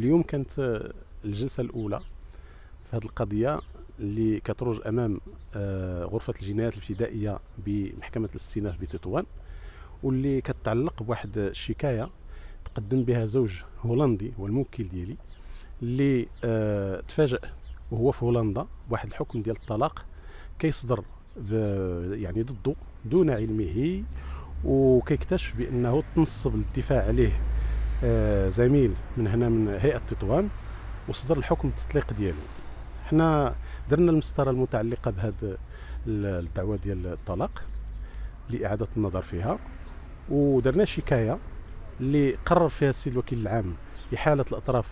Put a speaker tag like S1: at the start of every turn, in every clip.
S1: اليوم كانت الجلسه الاولى في هذه القضيه اللي كتروج امام آه، غرفه الجنايات الابتدائيه بمحكمه الاستئناف بتطوان واللي كتعلق بواحد الشكايه تقدم بها زوج هولندي هو الموكل ديالي اللي آه، تفاجأ وهو في هولندا بواحد الحكم ديال الطلاق كيصدر يعني ضده دون علمه وكيكتشف بانه تنصب الدفاع عليه آه، زميل من هنا من هيئه تطوان وصدر الحكم التطليق ديالو حنا درنا المسطره المتعلقه بهذا الدعوه ديال الطلاق لاعاده النظر فيها ودرنا شكايه اللي قرر فيها السيد الوكيل العام احاله الاطراف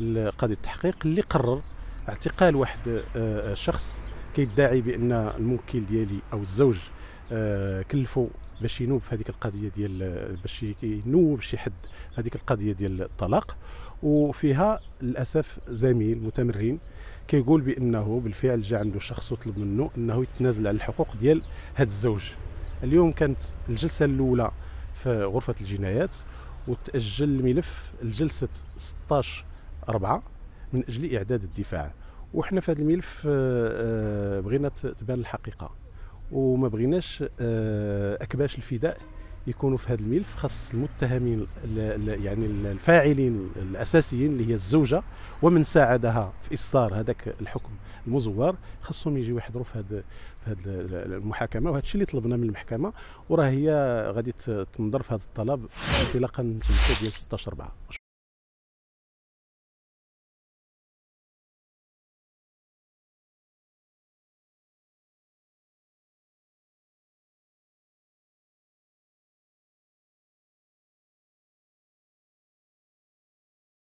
S1: لقاضي التحقيق اللي قرر اعتقال واحد الشخص آه، كيدعي بان الموكل ديالي او الزوج آه، كلفوا باش ينوب في هذيك القضيه ديال باش ينوب شي حد في هذيك القضيه ديال الطلاق وفيها للاسف زميل متمرين كيقول بانه بالفعل جاء عنده شخص وطلب منه انه يتنازل على الحقوق ديال هذا الزوج اليوم كانت الجلسه الاولى في غرفه الجنايات وتاجل الملف لجلسه 16 4 من اجل اعداد الدفاع وحنا في هذا الملف آه، آه، بغينا تبان الحقيقه وما بغيناش آه، اكباش الفداء يكونوا في هذا الملف خاص المتهمين يعني الفاعلين الاساسيين اللي هي الزوجه ومن ساعدها في اصدار هذاك الحكم المزور خاصهم يجيو يحضروا في هذا في هذه المحاكمه وهذا الشيء اللي طلبنا من المحكمه وراه هي غادي تنظر في هذا الطلب انطلاقا من 16 4